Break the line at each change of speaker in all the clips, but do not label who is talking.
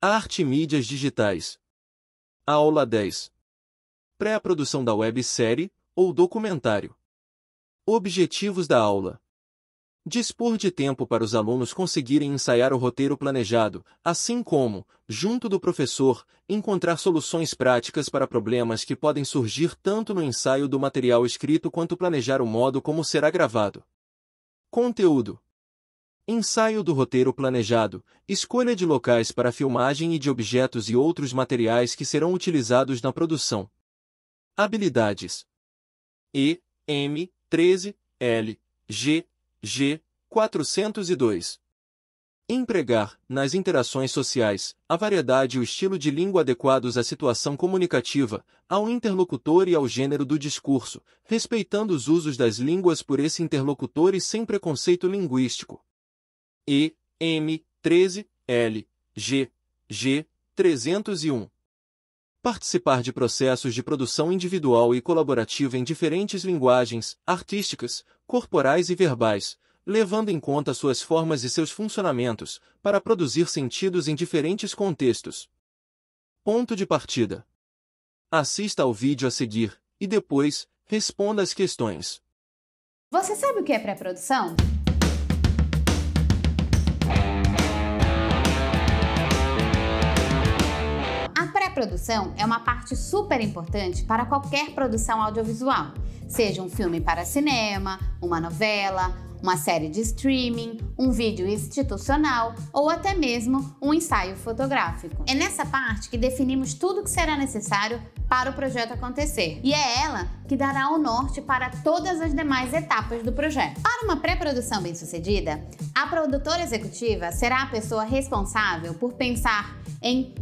Arte e mídias digitais. Aula 10. Pré-produção da websérie ou documentário. Objetivos da aula. Dispor de tempo para os alunos conseguirem ensaiar o roteiro planejado, assim como, junto do professor, encontrar soluções práticas para problemas que podem surgir tanto no ensaio do material escrito quanto planejar o modo como será gravado. Conteúdo Ensaio do roteiro planejado, escolha de locais para filmagem e de objetos e outros materiais que serão utilizados na produção. Habilidades E, M, 13, L, G, G, 402. Empregar, nas interações sociais, a variedade e o estilo de língua adequados à situação comunicativa, ao interlocutor e ao gênero do discurso, respeitando os usos das línguas por esse interlocutor e sem preconceito linguístico. E, M, 13, L, G, G, 301. Participar de processos de produção individual e colaborativa em diferentes linguagens, artísticas, corporais e verbais, levando em conta suas formas e seus funcionamentos, para produzir sentidos em diferentes contextos. Ponto de partida. Assista ao vídeo a seguir e depois responda às questões.
Você sabe o que é pré-produção? pré-produção é uma parte super importante para qualquer produção audiovisual, seja um filme para cinema, uma novela, uma série de streaming, um vídeo institucional ou até mesmo um ensaio fotográfico. É nessa parte que definimos tudo que será necessário para o projeto acontecer e é ela que dará o norte para todas as demais etapas do projeto. Para uma pré-produção bem-sucedida, a produtora executiva será a pessoa responsável por pensar em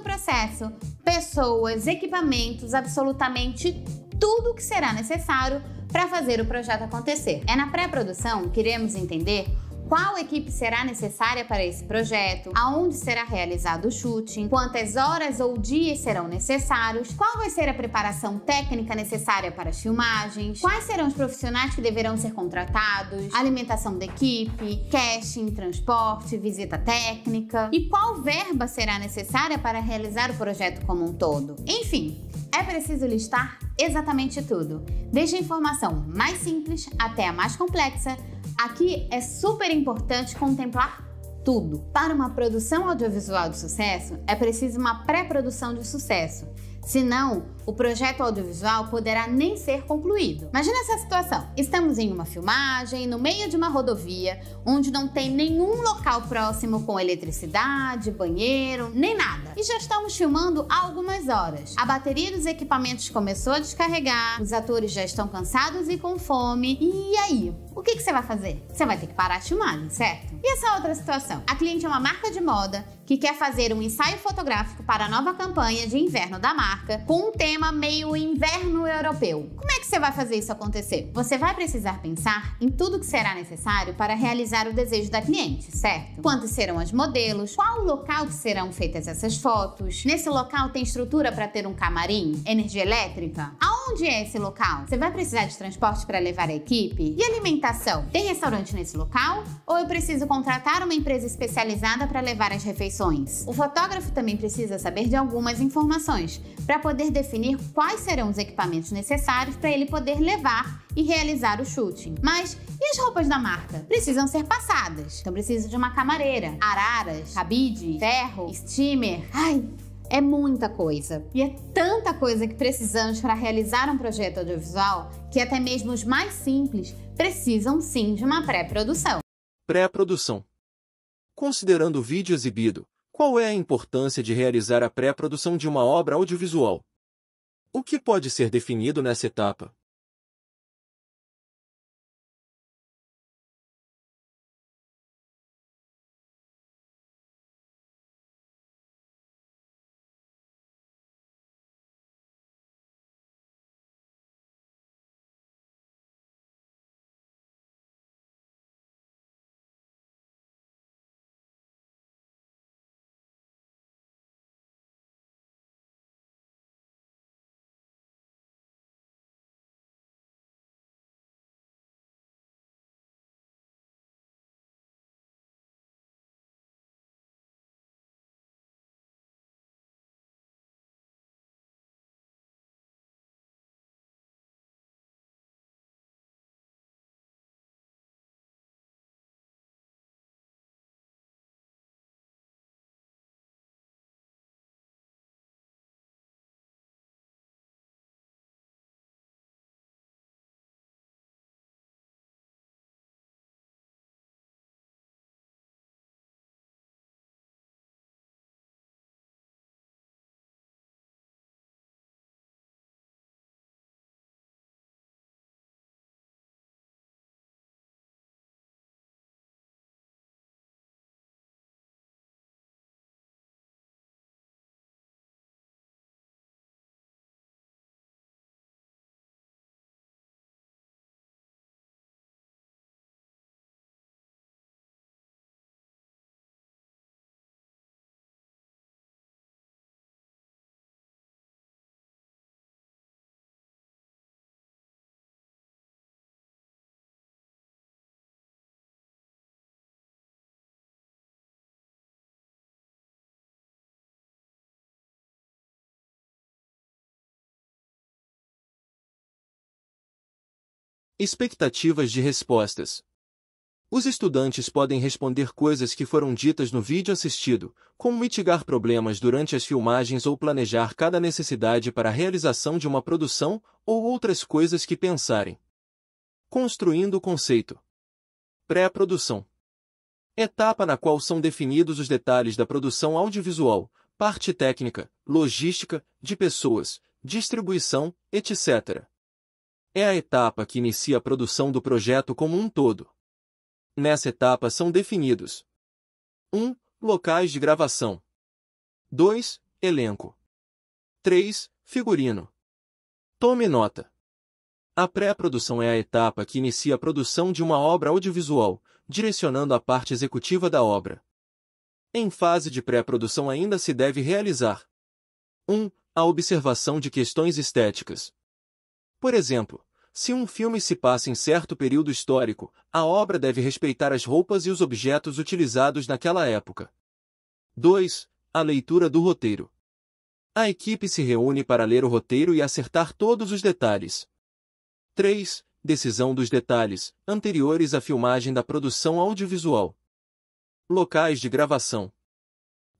o processo, pessoas, equipamentos, absolutamente tudo o que será necessário para fazer o projeto acontecer. É na pré-produção que iremos entender qual equipe será necessária para esse projeto, aonde será realizado o shooting, quantas horas ou dias serão necessários, qual vai ser a preparação técnica necessária para as filmagens, quais serão os profissionais que deverão ser contratados, alimentação da equipe, casting, transporte, visita técnica e qual verba será necessária para realizar o projeto como um todo. Enfim, é preciso listar exatamente tudo, desde a informação mais simples até a mais complexa Aqui é super importante contemplar tudo. Para uma produção audiovisual de sucesso, é preciso uma pré-produção de sucesso. Senão, o projeto audiovisual poderá nem ser concluído. Imagina essa situação: estamos em uma filmagem, no meio de uma rodovia, onde não tem nenhum local próximo com eletricidade, banheiro, nem nada. E já estamos filmando há algumas horas. A bateria dos equipamentos começou a descarregar, os atores já estão cansados e com fome. E aí? O que, você vai fazer? Você vai ter que parar a filmagem, certo? E essa outra situação? A cliente é uma marca de moda que quer fazer um ensaio fotográfico para a nova campanha de inverno da marca com um tema esquema meio inverno europeu. Como é que você vai fazer isso acontecer? Você vai precisar pensar em tudo que será necessário para realizar o desejo da cliente, certo? Quantos serão os modelos? Qual o local que serão feitas essas fotos? Nesse local tem estrutura para ter um camarim? Energia elétrica? Aonde Onde é esse local? Você vai precisar de transporte para levar a equipe? E alimentação? Tem restaurante nesse local? Ou eu preciso contratar uma empresa especializada para levar as refeições? O fotógrafo também precisa saber de algumas informações para poder definir quais serão os equipamentos necessários para ele poder levar e realizar o shooting. Mas e as roupas da marca? Precisam ser passadas. Então preciso de uma camareira, araras, cabide, ferro, steamer. Ai, é muita coisa. E é tanta coisa que precisamos para realizar um projeto audiovisual que até mesmo os mais simples precisam sim de uma pré-produção.
Pré-produção. Considerando o vídeo exibido, qual é a importância de realizar a pré-produção de uma obra audiovisual? O que pode ser definido nessa etapa? Expectativas de respostas. Os estudantes podem responder coisas que foram ditas no vídeo assistido, como mitigar problemas durante as filmagens ou planejar cada necessidade para a realização de uma produção ou outras coisas que pensarem. Construindo o conceito. Pré-produção. Etapa na qual são definidos os detalhes da produção audiovisual, parte técnica, logística, de pessoas, distribuição, etc. É a etapa que inicia a produção do projeto como um todo. Nessa etapa são definidos 1. Locais de gravação 2. Elenco 3. Figurino Tome nota. A pré-produção é a etapa que inicia a produção de uma obra audiovisual, direcionando a parte executiva da obra. Em fase de pré-produção ainda se deve realizar 1. a observação de questões estéticas. Por exemplo, se um filme se passa em certo período histórico, a obra deve respeitar as roupas e os objetos utilizados naquela época. 2. A leitura do roteiro. A equipe se reúne para ler o roteiro e acertar todos os detalhes. 3. Decisão dos detalhes, anteriores à filmagem da produção audiovisual. Locais de gravação.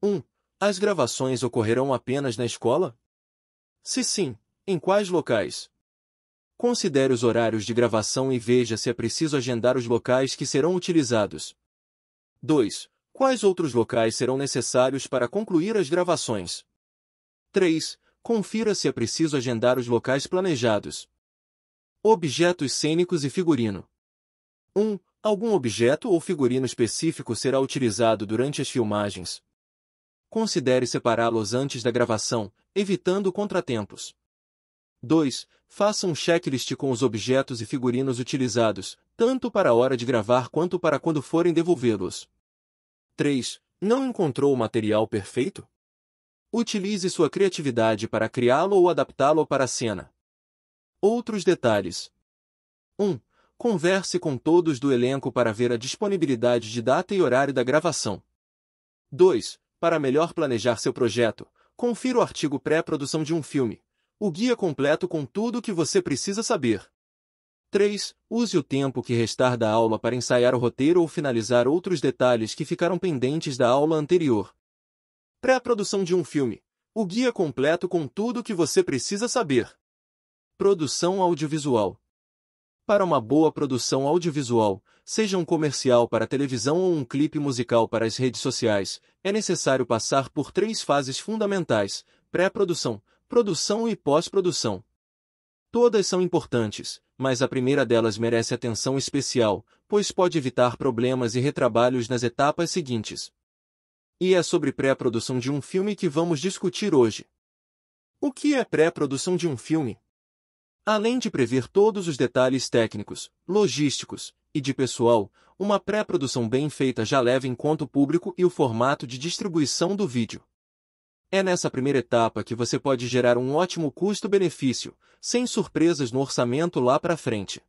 1. As gravações ocorrerão apenas na escola? Se sim, em quais locais? Considere os horários de gravação e veja se é preciso agendar os locais que serão utilizados. 2. Quais outros locais serão necessários para concluir as gravações? 3. Confira se é preciso agendar os locais planejados. Objetos cênicos e figurino. 1. Algum objeto ou figurino específico será utilizado durante as filmagens. Considere separá-los antes da gravação, evitando contratempos. 2. Faça um checklist com os objetos e figurinos utilizados, tanto para a hora de gravar quanto para quando forem devolvê-los. 3. Não encontrou o material perfeito? Utilize sua criatividade para criá-lo ou adaptá-lo para a cena. Outros detalhes. 1. Converse com todos do elenco para ver a disponibilidade de data e horário da gravação. 2. Para melhor planejar seu projeto, confira o artigo pré-produção de um filme, o guia completo com tudo o que você precisa saber. 3. Use o tempo que restar da aula para ensaiar o roteiro ou finalizar outros detalhes que ficaram pendentes da aula anterior. Pré-produção de um filme. O guia completo com tudo o que você precisa saber. Produção audiovisual. Para uma boa produção audiovisual, seja um comercial para televisão ou um clipe musical para as redes sociais, é necessário passar por três fases fundamentais: pré-produção, produção e pós-produção. Todas são importantes, mas a primeira delas merece atenção especial, pois pode evitar problemas e retrabalhos nas etapas seguintes. E é sobre pré-produção de um filme que vamos discutir hoje. O que é pré-produção de um filme? Além de prever todos os detalhes técnicos, logísticos e de pessoal, uma pré-produção bem feita já leva em conta o público e o formato de distribuição do vídeo. É nessa primeira etapa que você pode gerar um ótimo custo-benefício, sem surpresas no orçamento lá para frente.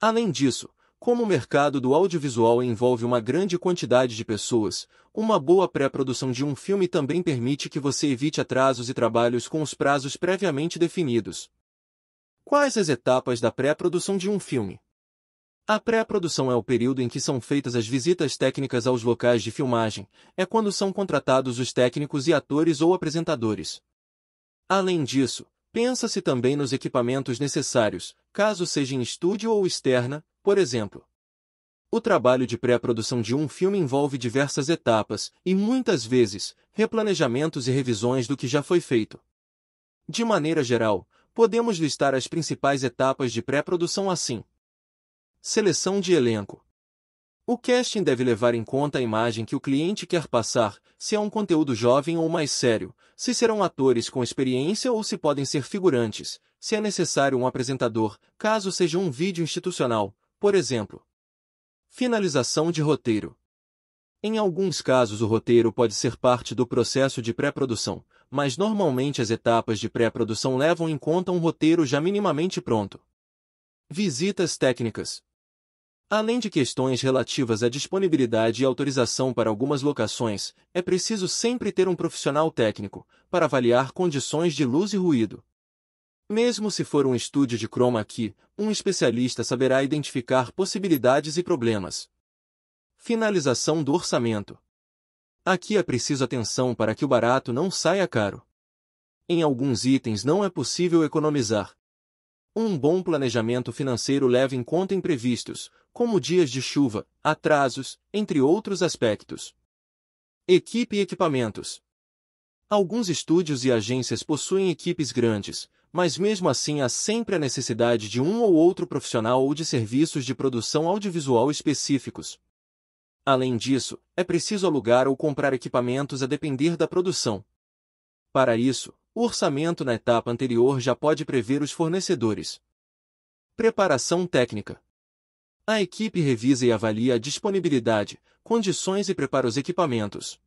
Além disso, como o mercado do audiovisual envolve uma grande quantidade de pessoas, uma boa pré-produção de um filme também permite que você evite atrasos e trabalhos com os prazos previamente definidos. Quais as etapas da pré-produção de um filme? A pré-produção é o período em que são feitas as visitas técnicas aos locais de filmagem, é quando são contratados os técnicos e atores ou apresentadores. Além disso, pensa-se também nos equipamentos necessários, caso seja em estúdio ou externa, por exemplo. O trabalho de pré-produção de um filme envolve diversas etapas e, muitas vezes, replanejamentos e revisões do que já foi feito. De maneira geral, podemos listar as principais etapas de pré-produção assim. Seleção de elenco. O casting deve levar em conta a imagem que o cliente quer passar, se é um conteúdo jovem ou mais sério, se serão atores com experiência ou se podem ser figurantes, se é necessário um apresentador, caso seja um vídeo institucional, por exemplo. Finalização de roteiro. Em alguns casos, o roteiro pode ser parte do processo de pré-produção, mas normalmente as etapas de pré-produção levam em conta um roteiro já minimamente pronto. Visitas técnicas. Além de questões relativas à disponibilidade e autorização para algumas locações, é preciso sempre ter um profissional técnico para avaliar condições de luz e ruído. Mesmo se for um estúdio de chroma key, um especialista saberá identificar possibilidades e problemas. Finalização do orçamento. Aqui é preciso atenção para que o barato não saia caro. Em alguns itens não é possível economizar. Um bom planejamento financeiro leva em conta imprevistos, como dias de chuva, atrasos, entre outros aspectos. Equipe e equipamentos. Alguns estúdios e agências possuem equipes grandes, mas mesmo assim há sempre a necessidade de um ou outro profissional ou de serviços de produção audiovisual específicos. Além disso, é preciso alugar ou comprar equipamentos a depender da produção. Para isso, o orçamento na etapa anterior já pode prever os fornecedores. Preparação técnica a equipe revisa e avalia a disponibilidade, condições e prepara os equipamentos.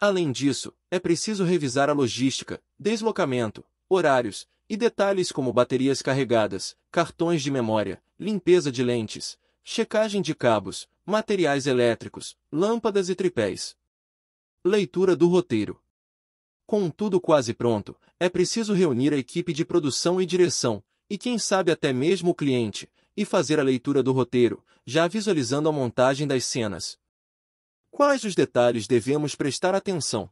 Além disso, é preciso revisar a logística, deslocamento, horários e detalhes como baterias carregadas, cartões de memória, limpeza de lentes, checagem de cabos, materiais elétricos, lâmpadas e tripés. Leitura do roteiro. Com tudo quase pronto, é preciso reunir a equipe de produção e direção, e quem sabe até mesmo o cliente, e fazer a leitura do roteiro, já visualizando a montagem das cenas. Quais os detalhes devemos prestar atenção?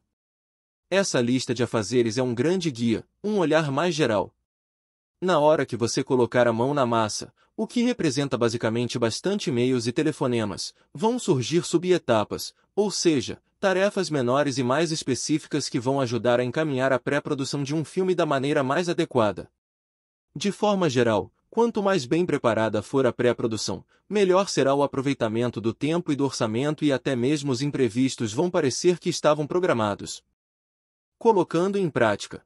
Essa lista de afazeres é um grande guia, um olhar mais geral. Na hora que você colocar a mão na massa, o que representa basicamente bastante e-mails e telefonemas, vão surgir subetapas, ou seja, tarefas menores e mais específicas que vão ajudar a encaminhar a pré-produção de um filme da maneira mais adequada. De forma geral, Quanto mais bem preparada for a pré-produção, melhor será o aproveitamento do tempo e do orçamento e até mesmo os imprevistos vão parecer que estavam programados. Colocando em prática.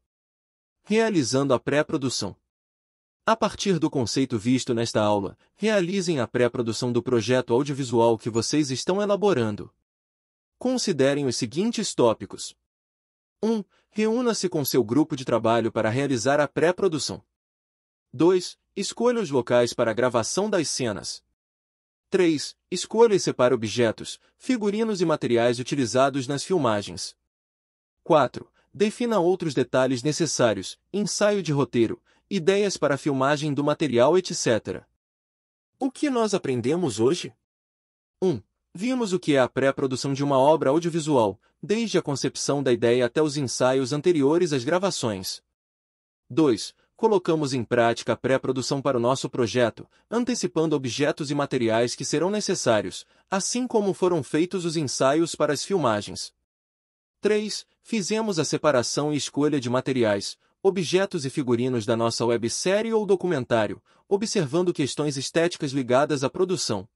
Realizando a pré-produção. A partir do conceito visto nesta aula, realizem a pré-produção do projeto audiovisual que vocês estão elaborando. Considerem os seguintes tópicos. 1. Reúna-se com seu grupo de trabalho para realizar a pré-produção. 2. Escolha os locais para a gravação das cenas. 3. Escolha e separe objetos, figurinos e materiais utilizados nas filmagens. 4. Defina outros detalhes necessários, ensaio de roteiro, ideias para a filmagem do material, etc. O que nós aprendemos hoje? 1. Vimos o que é a pré-produção de uma obra audiovisual, desde a concepção da ideia até os ensaios anteriores às gravações. 2 colocamos em prática a pré-produção para o nosso projeto, antecipando objetos e materiais que serão necessários, assim como foram feitos os ensaios para as filmagens. 3. Fizemos a separação e escolha de materiais, objetos e figurinos da nossa websérie ou documentário, observando questões estéticas ligadas à produção,